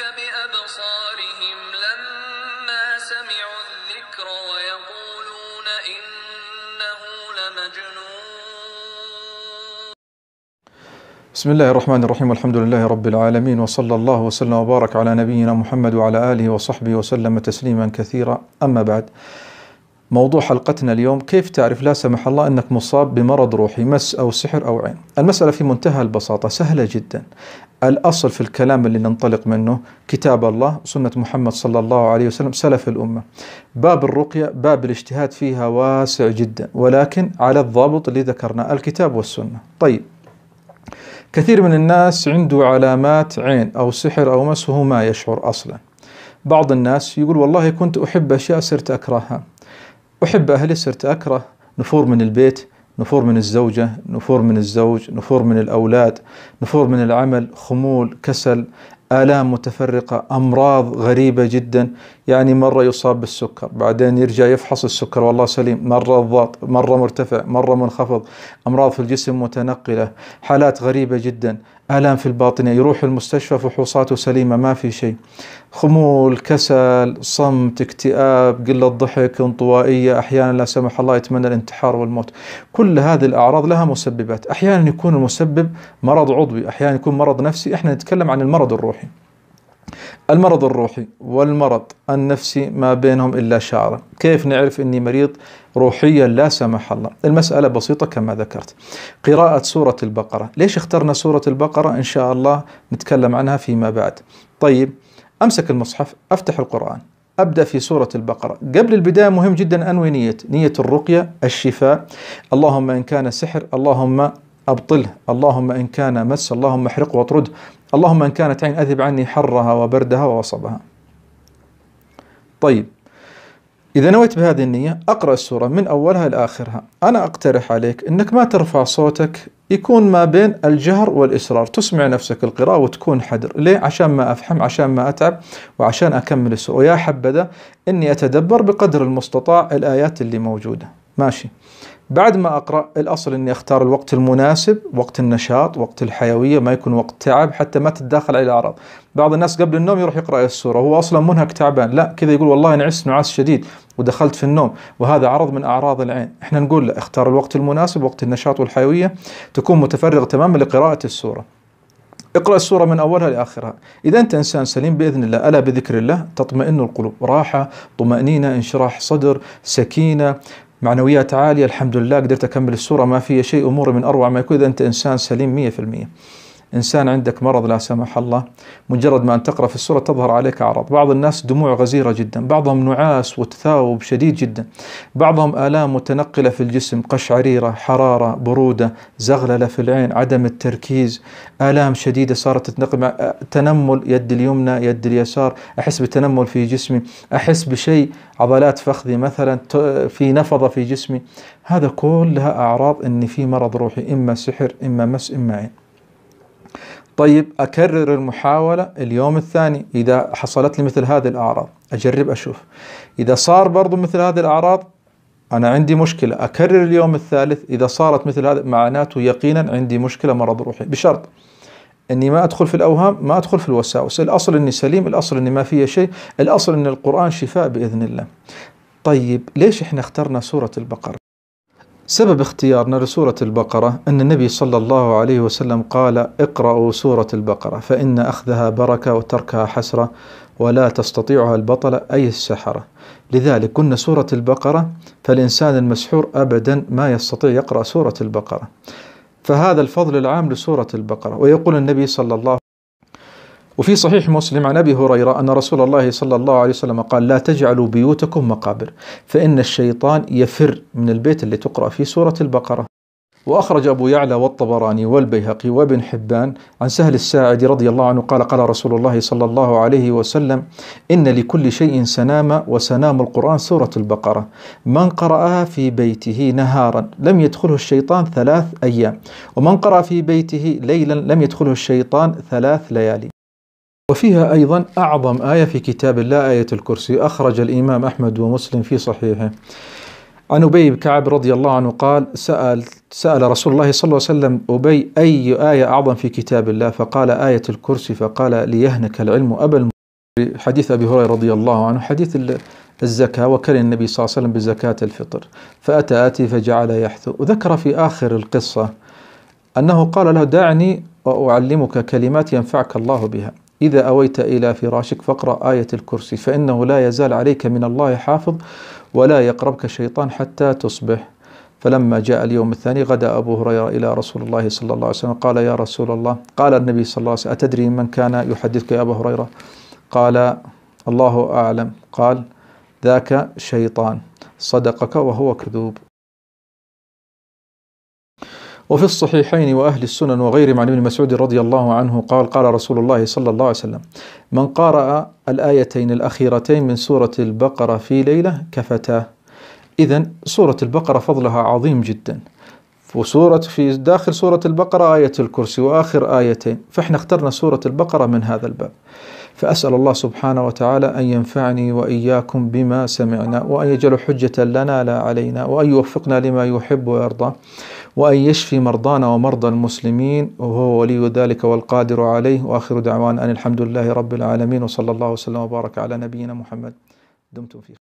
بأبصارهم لما سمعوا الذكر ويقولون إنه لمجنون بسم الله الرحمن الرحيم والحمد لله رب العالمين وصلى الله وسلم وبارك على نبينا محمد وعلى آله وصحبه وسلم تسليما كثيرا أما بعد موضوع حلقتنا اليوم كيف تعرف لا سمح الله انك مصاب بمرض روحي مس او سحر او عين. المساله في منتهى البساطه سهله جدا. الأصل في الكلام اللي ننطلق منه كتاب الله سنة محمد صلى الله عليه وسلم سلف الأمة باب الرقية باب الاجتهاد فيها واسع جدا ولكن على الضابط اللي ذكرنا الكتاب والسنة طيب كثير من الناس عنده علامات عين أو سحر أو مس وهو ما يشعر أصلا بعض الناس يقول والله كنت أحب أشياء صرت أكرهها أحب أهلي صرت أكره نفور من البيت نفور من الزوجة نفور من الزوج نفور من الأولاد نفور من العمل خمول كسل آلام متفرقة أمراض غريبة جدا يعني مرة يصاب بالسكر بعدين يرجع يفحص السكر والله سليم مرة الضغط مرة مرتفع مرة منخفض أمراض في الجسم متنقلة حالات غريبة جدا آلام في الباطنة يروح المستشفى فحوصاته سليمة ما في شيء خمول كسل صمت اكتئاب قلة ضحك انطوائية أحيانا لا سمح الله يتمنى الانتحار والموت كل هذه الأعراض لها مسببات أحيانا يكون المسبب مرض عضوي أحيانا يكون مرض نفسي إحنا نتكلم عن المرض الروحي الروحي المرض الروحي والمرض النفسي ما بينهم إلا شعرة كيف نعرف أني مريض روحيا لا سمح الله المسألة بسيطة كما ذكرت قراءة سورة البقرة ليش اخترنا سورة البقرة إن شاء الله نتكلم عنها فيما بعد طيب أمسك المصحف أفتح القرآن أبدأ في سورة البقرة قبل البداية مهم جدا أنوي نية نية الرقية الشفاء اللهم إن كان سحر اللهم أبطله اللهم إن كان مس اللهم احرقه واطرده اللهم إن كانت عين أذهب عني حرها وبردها ووصبها طيب إذا نويت بهذه النية أقرأ السورة من أولها إلى آخرها أنا أقترح عليك أنك ما ترفع صوتك يكون ما بين الجهر والإسرار تسمع نفسك القراءة وتكون حدر ليه؟ عشان ما أفهم عشان ما أتعب وعشان أكمل السورة ويا حبذا إني أتدبر بقدر المستطاع الآيات اللي موجودة ماشي بعد ما أقرأ الأصل أني أختار الوقت المناسب وقت النشاط وقت الحيوية ما يكون وقت تعب حتى ما تتداخل على الأعراض بعض الناس قبل النوم يروح يقرأ السورة هو أصلا منهك تعبان لا كذا يقول والله نعس نعاس شديد ودخلت في النوم وهذا عرض من أعراض العين إحنا نقول له اختار الوقت المناسب وقت النشاط والحيوية تكون متفرغ تماما لقراءة السورة اقرأ السورة من أولها لآخرها إذا أنت إنسان سليم بإذن الله ألا بذكر الله تطمئن القلوب راحة طمأنينة انشراح صدر سكينة معنويات عاليه الحمد لله قدرت اكمل السوره ما فيها شيء اموري من اروع ما يكون اذا انت انسان سليم 100% إنسان عندك مرض لا سمح الله مجرد ما أن تقرأ في السورة تظهر عليك أعراض بعض الناس دموع غزيرة جدا بعضهم نعاس وتثاوب شديد جدا بعضهم آلام متنقلة في الجسم قشعريرة حرارة برودة زغللة في العين عدم التركيز آلام شديدة صارت تتنقل تنمل يد اليمنى يد اليسار أحس بتنمل في جسمي أحس بشيء عضلات فخذي مثلا في نفضة في جسمي هذا كلها أعراض أني في مرض روحي إما سحر إما مس إما عين طيب أكرر المحاولة اليوم الثاني إذا حصلت لي مثل هذه الأعراض أجرب أشوف إذا صار برضو مثل هذه الأعراض أنا عندي مشكلة أكرر اليوم الثالث إذا صارت مثل هذا معناته يقينا عندي مشكلة مرض روحي بشرط اني ما ادخل في الاوهام ما ادخل في الوساوس الاصل اني سليم الاصل اني ما في شيء الاصل ان القران شفاء باذن الله طيب ليش احنا اخترنا سوره البقره سبب اختيارنا لسورة البقرة أن النبي صلى الله عليه وسلم قال اقرأوا سورة البقرة فإن أخذها بركة وتركها حسرة ولا تستطيعها البطلة أي السحرة لذلك قلنا سورة البقرة فالإنسان المسحور أبدا ما يستطيع يقرأ سورة البقرة فهذا الفضل العام لسورة البقرة ويقول النبي صلى الله وفي صحيح مسلم عن ابي هريره ان رسول الله صلى الله عليه وسلم قال: لا تجعلوا بيوتكم مقابر، فان الشيطان يفر من البيت اللي تقرا فيه سوره البقره. واخرج ابو يعلى والطبراني والبيهقي وابن حبان عن سهل الساعدي رضي الله عنه قال قال رسول الله صلى الله عليه وسلم: ان لكل شيء سنام وسنام القران سوره البقره، من قراها في بيته نهارا لم يدخله الشيطان ثلاث ايام، ومن قرأ في بيته ليلا لم يدخله الشيطان ثلاث ليالي. وفيها أيضا أعظم آية في كتاب الله آية الكرسي أخرج الإمام أحمد ومسلم في صحيحه عن أبي كعب رضي الله عنه قال سأل سأل رسول الله صلى الله عليه وسلم أبي أي آية أعظم في كتاب الله فقال آية الكرسي فقال ليهنك العلم أبا حديث أبي هريرة رضي الله عنه حديث الزكاة وكل النبي صلى الله عليه وسلم بزكاة الفطر فأتى آتي فجعل يحثو وذكر في آخر القصة أنه قال له دعني وأعلمك كلمات ينفعك الله بها إذا أويت إلى فراشك فاقرأ آية الكرسي فإنه لا يزال عليك من الله حافظ ولا يقربك شيطان حتى تصبح فلما جاء اليوم الثاني غدا أبو هريرة إلى رسول الله صلى الله عليه وسلم قال يا رسول الله قال النبي صلى الله عليه وسلم أتدري من كان يحدثك يا أبا هريرة قال الله أعلم قال ذاك شيطان صدقك وهو كذوب وفي الصحيحين وأهل السنن وغيرهم عن ابن مسعود رضي الله عنه قال قال رسول الله صلى الله عليه وسلم من قرأ الآيتين الأخيرتين من سورة البقرة في ليلة كفتاه إذا سورة البقرة فضلها عظيم جدا وسورة في داخل سورة البقرة آية الكرسي وآخر آيتين فإحنا اخترنا سورة البقرة من هذا الباب فأسأل الله سبحانه وتعالى أن ينفعني وإياكم بما سمعنا وأن يجعل حجة لنا لا علينا وأن يوفقنا لما يحب ويرضى وأن يشفي مرضانا ومرضى المسلمين وهو ولي ذلك والقادر عليه وآخر دعوانا أن الحمد لله رب العالمين وصلى الله وسلم وبارك على نبينا محمد دمتم في